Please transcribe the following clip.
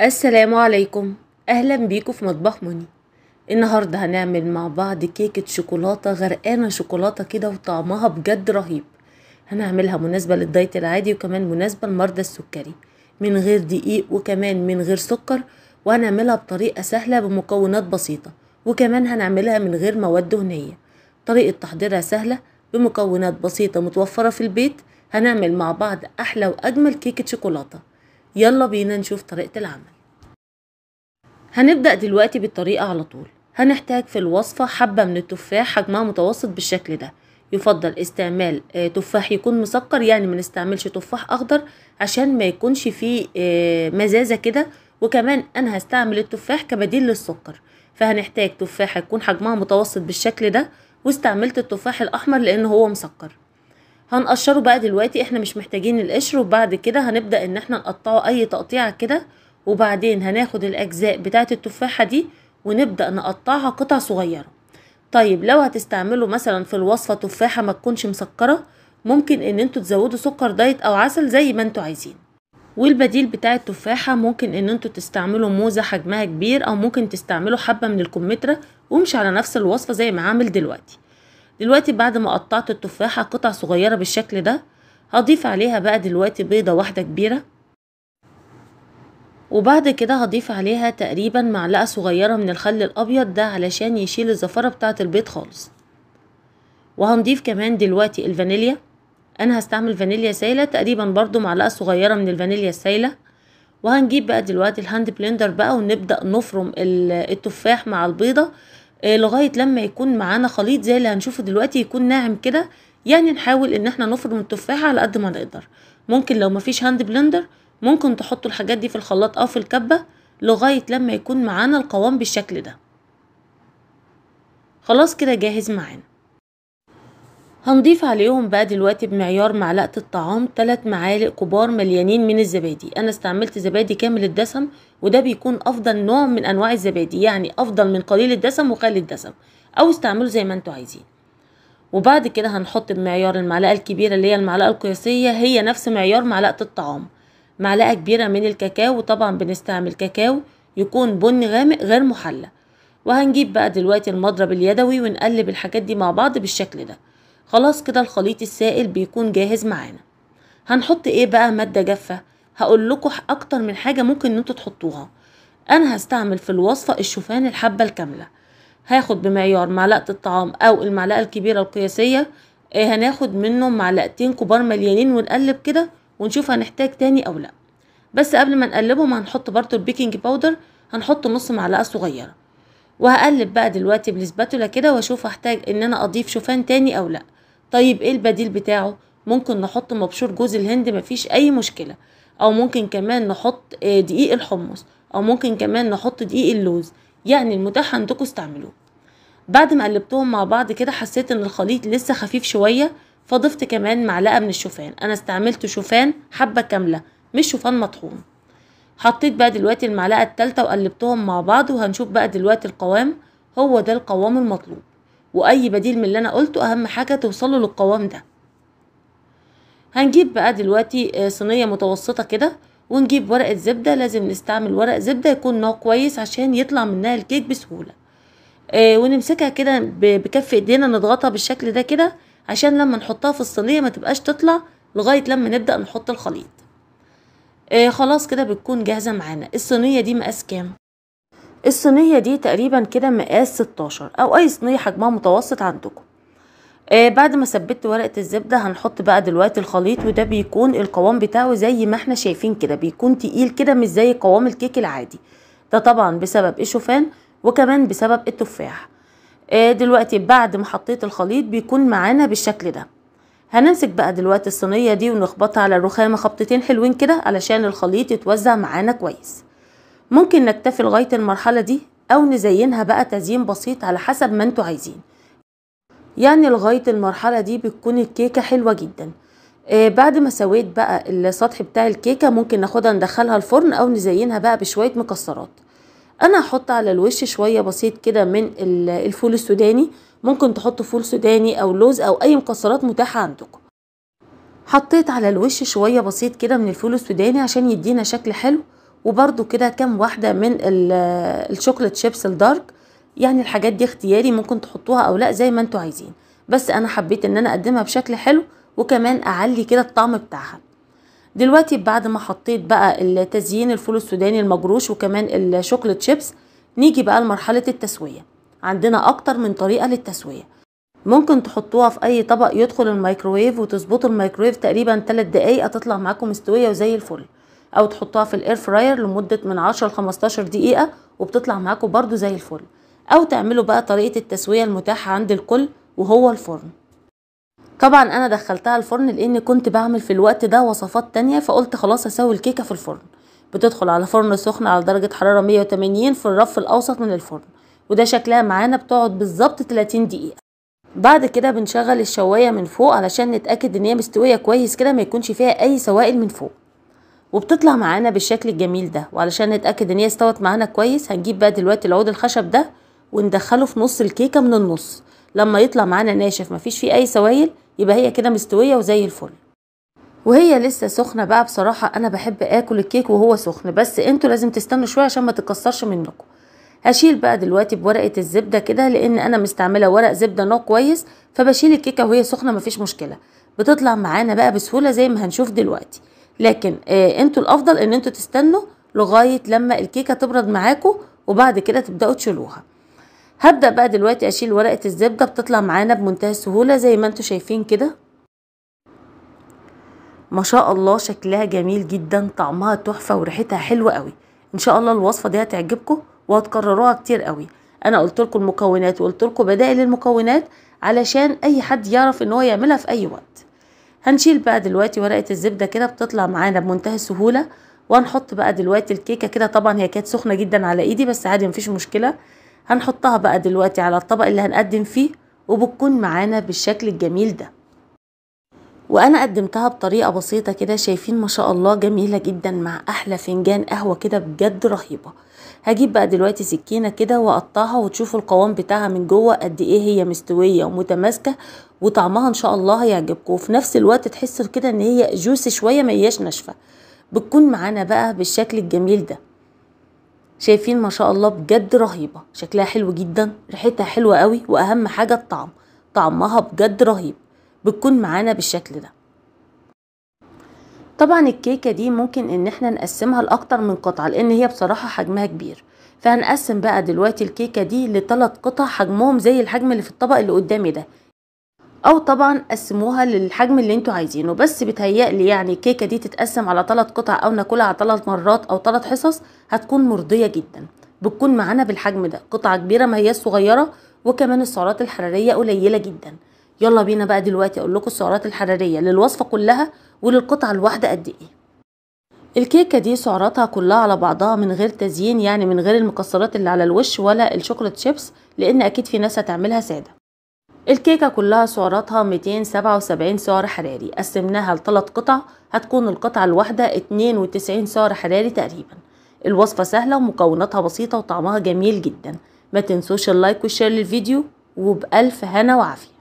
السلام عليكم اهلا بيكم في مطبخ موني النهارده هنعمل مع بعض كيكه شوكولاته غرقانه شوكولاته كده وطعمها بجد رهيب هنعملها مناسبه للدايت العادي وكمان مناسبه لمرضى السكري من غير دقيق وكمان من غير سكر وهنعملها بطريقه سهله بمكونات بسيطه وكمان هنعملها من غير مواد دهنيه طريقه تحضيرها سهله بمكونات بسيطه متوفره في البيت هنعمل مع بعض احلى واجمل كيكه شوكولاته يلا بينا نشوف طريقة العمل هنبدأ دلوقتي بالطريقة على طول هنحتاج في الوصفة حبة من التفاح حجمها متوسط بالشكل ده يفضل استعمال آه، تفاح يكون مسكر يعني ما نستعملش تفاح اخضر عشان ما يكونش فيه آه، مزازه كده وكمان انا هستعمل التفاح كبديل للسكر فهنحتاج تفاحه يكون حجمها متوسط بالشكل ده واستعملت التفاح الاحمر لان هو مسكر هنقشره بقى دلوقتي احنا مش محتاجين القشر وبعد كده هنبدأ ان احنا نقطعه اي تقطيعة كده وبعدين هناخد الاجزاء بتاعة التفاحة دي ونبدأ نقطعها قطع صغيرة طيب لو هتستعملوا مثلا في الوصفة تفاحة ما تكونش مسكرة ممكن ان انتوا تزودوا سكر دايت او عسل زي ما انتوا عايزين والبديل بتاع التفاحة ممكن ان انتوا تستعملوا موزة حجمها كبير او ممكن تستعملوا حبة من الكمثرى ومش على نفس الوصفة زي ما عامل دلوقتي دلوقتي بعد ما قطعت التفاحة قطع صغيرة بالشكل ده هضيف عليها بقى دلوقتي بيضة واحدة كبيرة وبعد كده هضيف عليها تقريبا معلقة صغيرة من الخل الأبيض ده علشان يشيل الزفرة بتاعة البيض خالص وهنضيف كمان دلوقتي الفانيليا أنا هستعمل فانيليا سايلة تقريبا برضو معلقة صغيرة من الفانيليا السايلة وهنجيب بقى دلوقتي الهاند بلندر بقى ونبدأ نفرم التفاح مع البيضة آه، لغاية لما يكون معانا خليط زي اللي هنشوفه دلوقتي يكون ناعم كده يعني نحاول ان احنا نفرم التفاحة على قد ما نقدر ممكن لو مفيش هاند بلندر ممكن تحطوا الحاجات دي في الخلاط او في الكبة لغاية لما يكون معانا القوام بالشكل ده خلاص كده جاهز معانا هنضيف عليهم بقى دلوقتي بمعيار معلقة الطعام تلات معالق كبار مليانين من الزبادي انا استعملت زبادي كامل الدسم وده بيكون افضل نوع من انواع الزبادي يعني افضل من قليل الدسم وقليل الدسم او استعملوا زي ما انتوا عايزين وبعد كده هنحط بمعيار المعلقة الكبيرة اللي هي المعلقة القياسية هي نفس معيار معلقة الطعام معلقة كبيرة من الكاكاو وطبعا بنستعمل كاكاو يكون بني غامق غير محلى وهنجيب بقى دلوقتي المضرب اليدوي ونقلب الحاجات دي مع بعض بالشكل ده خلاص كده الخليط السائل بيكون جاهز معانا هنحط ايه بقى ماده جافه هقول لكم اكتر من حاجه ممكن ان انتوا تحطوها انا هستعمل في الوصفه الشوفان الحبه الكامله هاخد بمعيار معلقه الطعام او المعلقه الكبيره القياسيه إيه، هناخد منه معلقتين كبار مليانين ونقلب كده ونشوف هنحتاج تاني او لا بس قبل ما نقلبهم هنحط برضه البيكنج باودر هنحط نص معلقه صغيره وهقلب بقى دلوقتي بالسباتولا كده واشوف هحتاج ان انا اضيف شوفان تاني او لا طيب ايه البديل بتاعه ممكن نحط مبشور جوز الهند مفيش اي مشكله او ممكن كمان نحط آه، دقيق الحمص او ممكن كمان نحط دقيق اللوز يعني المتاح عندكم استعملوه بعد ما قلبتهم مع بعض كده حسيت ان الخليط لسه خفيف شويه فضفت كمان معلقه من الشوفان انا استعملت شوفان حبه كامله مش شوفان مطحون حطيت بقى دلوقتي المعلقه التالتة وقلبتهم مع بعض وهنشوف بقى دلوقتي القوام هو ده القوام المطلوب واي بديل من اللي انا قلته اهم حاجه توصلوا للقوام ده هنجيب بقى دلوقتي آه، صينيه متوسطه كده ونجيب ورقه زبده لازم نستعمل ورق زبده يكون نوع كويس عشان يطلع منها الكيك بسهوله آه، ونمسكها كده بكف ايدينا نضغطها بالشكل ده كده عشان لما نحطها في الصينيه ما تبقاش تطلع لغايه لما نبدا نحط الخليط آه، خلاص كده بتكون جاهزه معانا الصينيه دي مقاس كام الصينية دي تقريبا كده مقاس 16 او اي صينية حجمها متوسط عندكم آه بعد ما ثبت ورقة الزبدة هنحط بقى دلوقتي الخليط وده بيكون القوام بتاعه زي ما احنا شايفين كده بيكون تقيل كده مش زي قوام الكيك العادي ده طبعا بسبب الشوفان وكمان بسبب التفاح آه دلوقتي بعد ما حطيت الخليط بيكون معانا بالشكل ده هنمسك بقى دلوقتي الصينية دي ونخبطها على الرخامة خبطتين حلوين كده علشان الخليط يتوزع معانا كويس ممكن نكتفي لغاية المرحلة دي أو نزينها بقى تزيين بسيط على حسب ما انتوا عايزين يعني لغاية المرحلة دي بتكون الكيكة حلوة جدا آه بعد ما سويت بقى السطح بتاع الكيكة ممكن ناخدها ندخلها الفرن أو نزينها بقى بشوية مكسرات أنا هحط على الوش شوية بسيط كده من الفول السوداني ممكن تحطوا فول سوداني أو لوز أو أي مكسرات متاحة عندكم حطيت على الوش شوية بسيط كده من الفول السوداني عشان يدينا شكل حلو وبرده كده كام واحده من الشوكليت شيبس الدارك يعني الحاجات دي اختياري ممكن تحطوها او لا زي ما انتوا عايزين بس انا حبيت ان انا اقدمها بشكل حلو وكمان اعلي كده الطعم بتاعها دلوقتي بعد ما حطيت بقى التزيين الفول السوداني المجروش وكمان الشوكليت شيبس نيجي بقى لمرحله التسويه عندنا اكتر من طريقه للتسويه ممكن تحطوها في اي طبق يدخل الميكروويف وتظبطوا الميكروويف تقريبا 3 دقايق هتطلع معاكم مستويه وزي الفل او تحطها في الاير فراير لمده من 10 ل 15 دقيقه وبتطلع معاكم برده زي الفل او تعملوا بقى طريقه التسويه المتاحه عند الكل وهو الفرن طبعا انا دخلتها الفرن لان كنت بعمل في الوقت ده وصفات تانية فقلت خلاص اسوي الكيكه في الفرن بتدخل على فرن سخن على درجه حراره 180 في الرف الاوسط من الفرن وده شكلها معانا بتقعد بالظبط 30 دقيقه بعد كده بنشغل الشوايه من فوق علشان نتاكد ان هي مستويه كويس كده ما يكونش فيها اي سوائل من فوق وبتطلع معانا بالشكل الجميل ده وعلشان نتاكد ان هي استوت معانا كويس هنجيب بقى دلوقتي العود الخشب ده وندخله في نص الكيكه من النص لما يطلع معانا ناشف مفيش فيه اي سوائل يبقى هي كده مستويه وزي الفل وهي لسه سخنه بقى بصراحه انا بحب اكل الكيك وهو سخن بس انتوا لازم تستنوا شويه عشان ما تتكسرش منكم هشيل بقى دلوقتي بورقه الزبده كده لان انا مستعمله ورق زبده نوع كويس فبشيل الكيكه وهي سخنه مفيش مشكله بتطلع معانا بقى بسهوله زي ما هنشوف دلوقتي لكن آه انتوا الافضل ان انتوا تستنوا لغايه لما الكيكه تبرد معاكم وبعد كده تبداوا تشيلوها هبدا بقى دلوقتي اشيل ورقه الزبده بتطلع معانا بمنتهى السهوله زي ما انتوا شايفين كده ما شاء الله شكلها جميل جدا طعمها تحفه وريحتها حلوه قوي ان شاء الله الوصفه دي هتعجبكم وهتكرروها كتير قوي انا قلت لكم المكونات وقلت لكم بدائل المكونات علشان اي حد يعرف ان هو يعملها في اي وقت هنشيل بقى دلوقتي ورقه الزبده كده بتطلع معانا بمنتهى السهوله وهنحط بقى دلوقتي الكيكه كده طبعا هي كانت سخنه جدا على ايدي بس عادي مفيش مشكله هنحطها بقى دلوقتي على الطبق اللي هنقدم فيه وبتكون معانا بالشكل الجميل ده وانا قدمتها بطريقه بسيطه كده شايفين ما شاء الله جميله جدا مع احلى فنجان قهوه كده بجد رهيبه هجيب بقى دلوقتي سكينه كده واقطعها وتشوفوا القوام بتاعها من جوه قد ايه هي مستويه ومتماسكه وطعمها ان شاء الله هيعجبكم وفي نفس الوقت تحسوا كده ان هي جوسي شويه ما هياش ناشفه بتكون معانا بقى بالشكل الجميل ده شايفين ما شاء الله بجد رهيبه شكلها حلو جدا ريحتها حلوه قوي واهم حاجه الطعم طعمها بجد رهيب بتكون معانا بالشكل ده طبعا الكيكه دي ممكن ان احنا نقسمها لاكتر من قطعه لان هي بصراحه حجمها كبير فهنقسم بقى دلوقتي الكيكه دي لثلاث قطع حجمهم زي الحجم اللي في الطبق اللي قدامي ده او طبعا قسموها للحجم اللي انتوا عايزينه بس بتهيألي يعني الكيكه دي تتقسم على ثلاث قطع او ناكلها على ثلاث مرات او ثلاث حصص هتكون مرضيه جدا بتكون معانا بالحجم ده قطعه كبيره ما هي صغيره وكمان السعرات الحراريه قليله جدا يلا بينا بقى دلوقتي اقول لكم السعرات الحراريه للوصفه كلها وللقطعه الواحده قد ايه الكيكه دي سعراتها كلها على بعضها من غير تزيين يعني من غير المكسرات اللي على الوش ولا الشوكولاته شيبس لان اكيد في ناس هتعملها ساده الكيكه كلها سعراتها 277 سعر حراري قسمناها لثلاث قطع هتكون القطعه الواحده 92 سعر حراري تقريبا الوصفه سهله ومكوناتها بسيطه وطعمها جميل جدا ما تنسوش اللايك والشير للفيديو وبالف هنا وعافيه